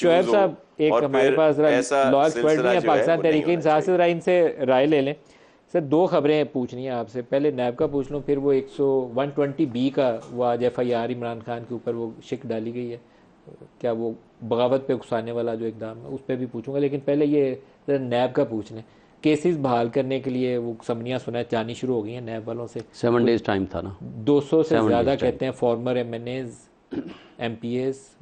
शुएब साहब एक हमारे पास लॉ एक्सपर्ट नहीं है पाकिस्तान तहरीक इंसाफ से जरा इनसे राय ले लें सर दो खबरें पूछनी है आपसे पहले नैब का पूछ लूँ फिर वो एक सौ वन ट्वेंटी बी का वो आज F I R Imran Khan के ऊपर वो शिक डाली गई है क्या वो बगावत पे उकसाने वाला जो इकदाम है उस पर भी पूछूंगा लेकिन पहले ये जरा नैब का पूछ लें केसेस बहाल करने के लिए वो समनियाँ सुना जानी शुरू हो गई हैं नैब वालों से सेवन डेज टाइम था ना दो सौ से ज़्यादा कहते हैं former M N A's M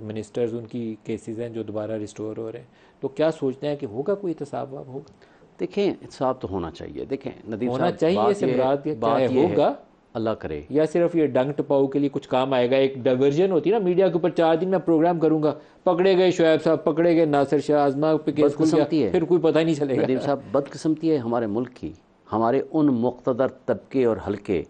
ministers उनकी केसेस हैं जो दोबारा रिस्टोर हो रहे हैं तो क्या सोचते हैं कि होगा कोई एहतसाब वाब होगा देखें एहतसाब तो होना चाहिए देखें नदीम होना चाहिए होगा अल्लाह करे या सिर्फ ये डंग टपाऊ के लिए कुछ काम आएगा एक डाइवर्जन होती है ना मीडिया के ऊपर चार दिन मैं प्रोग्राम करूंगा पकड़े गए शोएब साहब पकड़े गए नासिर शाह आजमा पे केस है फिर कोई पता ही नहीं चलेगा नदीम साहब बदकिस्मती है हमारे मुल्क की हमारे उन मुख्तर तबके और हलके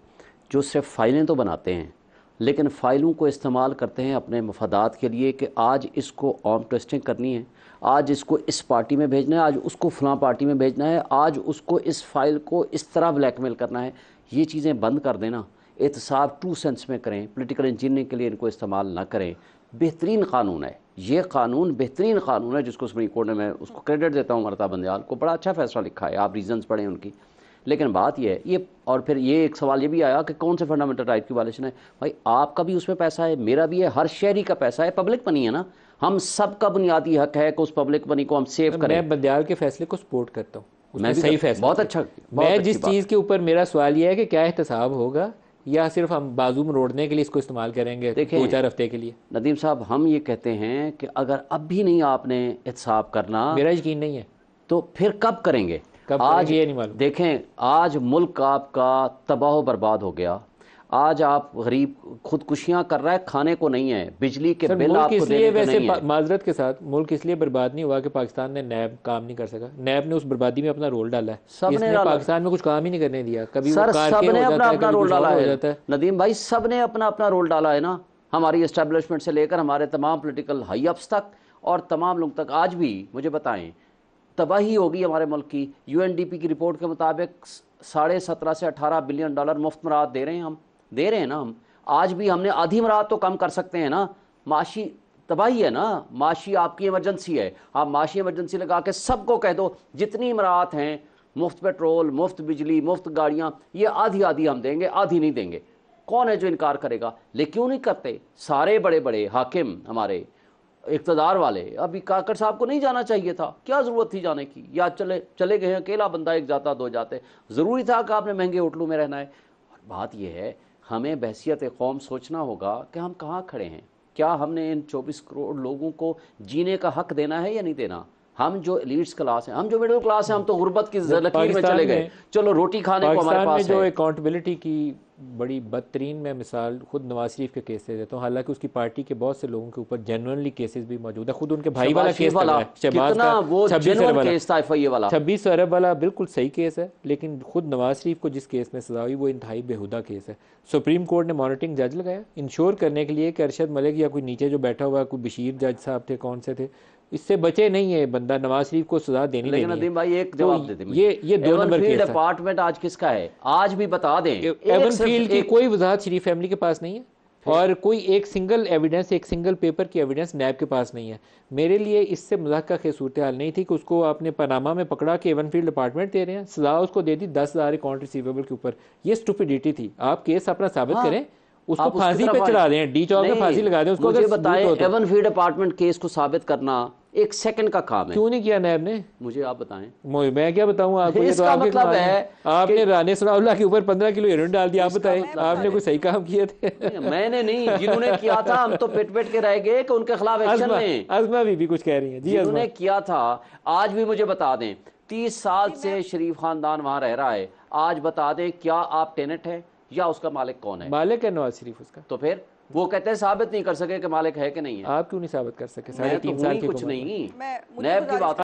जो सिर्फ फाइलें तो बनाते हैं लेकिन फ़ाइलों को इस्तेमाल करते हैं अपने मफादात के लिए कि आज इसको ऑम टेस्टिंग करनी है आज इसको इस पार्टी में भेजना है आज उसको फलां पार्टी में भेजना है आज उसको इस फाइल को इस तरह ब्लैकमेल करना है ये चीज़ें बंद कर देना एहतसाब टू सेंस में करें पोलिटिकल इंजीनियरिंग के लिए इनको इस्तेमाल ना करें बेहतरीन कानून है ये कानून बेहतरीन कानून है जिसको सुप्रीम कोर्ट ने मैं उसको क्रेडिट देता हूँ मरता बंदयाल को बड़ा अच्छा फैसला लिखा है आप रीज़न्स पढ़ें उनकी लेकिन बात यह है ये और फिर ये एक सवाल ये भी आया कि कौन से फंडामेंटल राइट की वायलेशन है भाई आपका भी उसमें पैसा है मेरा भी है हर शहरी का पैसा है पब्लिक मनी है ना हम सबका बुनियादी हक है कि उस पब्लिक मनी को हम सेव करें मैं बदयाल के फैसले को सपोर्ट करता हूँ मैं सही तो फैसला बहुत अच्छा मैं जिस चीज़ के ऊपर मेरा सवाल यह है कि क्या एहतसाब होगा या सिर्फ हम बाजू में रोड़ने के लिए इसको इस्तेमाल करेंगे देखिए दो चार हफ्ते के लिए नदीम साहब हम ये कहते हैं कि अगर अब भी नहीं आपने एहतसाब करना मेरा यकीन नहीं है तो फिर कब करेंगे आज ये नहीं मालूम देखें आज मुल्क आपका तबाह बर्बाद हो गया आज आप गरीब खुदकुशियां कर रहा है खाने को नहीं है बिजली के बिल आपको इसलिए वैसे माजरत के साथ मुल्क इसलिए बर्बाद नहीं हुआ कि पाकिस्तान ने नैब काम नहीं कर सका नैब ने उस बर्बादी में अपना रोल डाला है सबने पाकिस्तान में कुछ काम ही नहीं करने दिया कभी सर सबने अपना अपना रोल डाला है नदीम भाई सब ने अपना अपना रोल डाला है ना हमारी इस्टेब्लिशमेंट से लेकर हमारे तमाम पोलिटिकल हाई अप्स तक और तमाम लोग तक आज भी मुझे बताएं तबाही होगी हमारे मुल्क की पी की रिपोर्ट के मुताबिक साढ़े सत्रह से अठारह बिलियन डॉलर मुफ्त मराहत दे रहे हैं हम दे रहे हैं ना हम आज भी हमने आधी मराहत तो कम कर सकते हैं ना माशी तबाही है ना माशी आपकी इमरजेंसी है आप माशी इमरजेंसी लगा के सबको कह दो जितनी इमरात हैं मुफ्त पेट्रोल मुफ्त बिजली मुफ्त गाड़ियाँ ये आधी आधी हम देंगे आधी नहीं देंगे कौन है जो इनकार करेगा लेकिन क्यों नहीं करते सारे बड़े बड़े हाकिम हमारे इकतदार वाले अभी काकड़ साहब को नहीं जाना चाहिए था क्या ज़रूरत थी जाने की या चले चले गए अकेला बंदा एक जाता दो जाते ज़रूरी था कि आपने महंगे होटलों में रहना है और बात यह है हमें बहसीत कौम सोचना होगा कि हम कहाँ खड़े हैं क्या हमने इन चौबीस करोड़ लोगों को जीने का हक देना है या नहीं देना हम जो एलिट्स क्लास हैं हम जो मिडिल क्लास हैं हम तो गुर्बत की लकीर में चले गए चलो रोटी खाने को हमारे पास जो अकाउंटेबिलिटी की बड़ी बदतरीन मैं मिसाल खुद नवाज शरीफ के केस देता हूँ हालांकि उसकी पार्टी के बहुत से लोगों के ऊपर जनरली केसेस भी मौजूद है खुद उनके भाई वाला केस वाला शहबाज छब्बीस अरब वाला बिल्कुल सही केस है लेकिन खुद नवाज शरीफ को जिस केस में सजा हुई वो इंतहाई बेहुदा केस है सुप्रीम कोर्ट ने मॉनिटरिंग जज लगाया इंश्योर करने के लिए कि अरशद मलिक या कोई नीचे जो बैठा हुआ कोई बशीर जज साहब थे कौन से थे इससे बचे नहीं है बंदा नवाज शरीफ को सजा देने लेकिन नदीम भाई एक तो जवाब तो दे ये ये दो नंबर केस अपार्टमेंट आज किसका है आज भी बता दें एवन फील्ड की कोई वजाहत शरीफ फैमिली के पास नहीं है और कोई एक सिंगल एविडेंस एक सिंगल पेपर की एविडेंस नैब के पास नहीं है मेरे लिए इससे मजाक का सूरत हाल नहीं थी कि उसको आपने पनामा में पकड़ा कि एवन फील्ड डिपार्टमेंट दे रहे हैं सजा उसको दे दी दस हज़ार अकाउंट रिसीवेबल के ऊपर ये स्टूपिडिटी थी आप केस अपना साबित हाँ। करें उसको फांसी पे चढ़ा दें डी चौक पे फांसी लगा दें उसको बताएं एवन फील्ड डिपार्टमेंट केस को साबित करना एक सेकंड का काम है क्यों नहीं किया नायब ने मुझे आप बताएं मैं क्या बताऊं आपको तो इसका तो मतलब है आपने राणे सनाउल्ला के ऊपर पंद्रह किलो हेरोइन डाल दिया आप बताएं मतलब आपने कोई सही काम किए थे मैंने नहीं जिन्होंने किया था हम तो पेट पेट के रह गए कि उनके खिलाफ एक्शन लें अजमा भी, भी कुछ कह रही है जिन्होंने किया था आज भी मुझे बता दें तीस साल से शरीफ खानदान वहां रह रहा है आज बता दें क्या आप टेनेट हैं या उसका मालिक कौन है मालिक है नवाज शरीफ उसका तो फिर वो कहते हैं साबित नहीं कर सके कि मालिक है कि नहीं है आप क्यों नहीं साबित कर सके साढ़े तो तीन साल कुछ नहीं नैब तो की बात